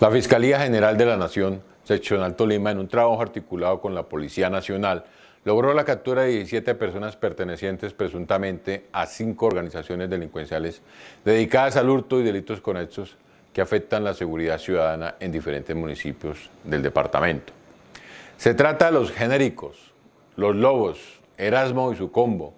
La Fiscalía General de la Nación, seccional Tolima, en un trabajo articulado con la Policía Nacional, logró la captura de 17 personas pertenecientes presuntamente a cinco organizaciones delincuenciales dedicadas al hurto y delitos conexos que afectan la seguridad ciudadana en diferentes municipios del departamento. Se trata de los genéricos, los lobos, Erasmo y su combo,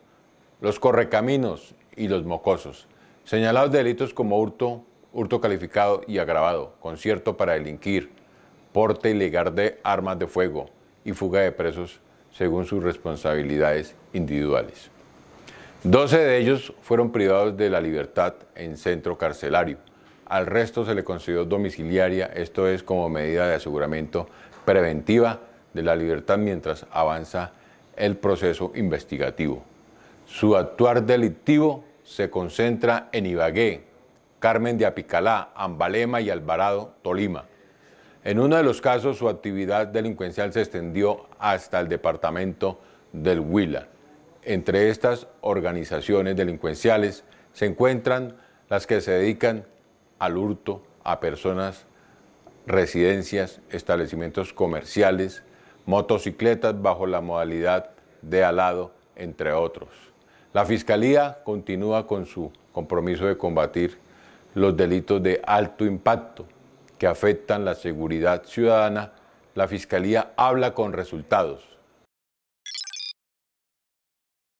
los correcaminos y los mocosos, señalados delitos como hurto, hurto calificado y agravado, concierto para delinquir, porte ilegal de armas de fuego y fuga de presos según sus responsabilidades individuales. 12 de ellos fueron privados de la libertad en centro carcelario. Al resto se le concedió domiciliaria, esto es como medida de aseguramiento preventiva de la libertad mientras avanza el proceso investigativo. Su actuar delictivo se concentra en Ibagué, Carmen de Apicalá, Ambalema y Alvarado, Tolima. En uno de los casos, su actividad delincuencial se extendió hasta el departamento del Huila. Entre estas organizaciones delincuenciales se encuentran las que se dedican al hurto a personas, residencias, establecimientos comerciales, motocicletas bajo la modalidad de alado, entre otros. La Fiscalía continúa con su compromiso de combatir los delitos de alto impacto que afectan la seguridad ciudadana, la Fiscalía habla con resultados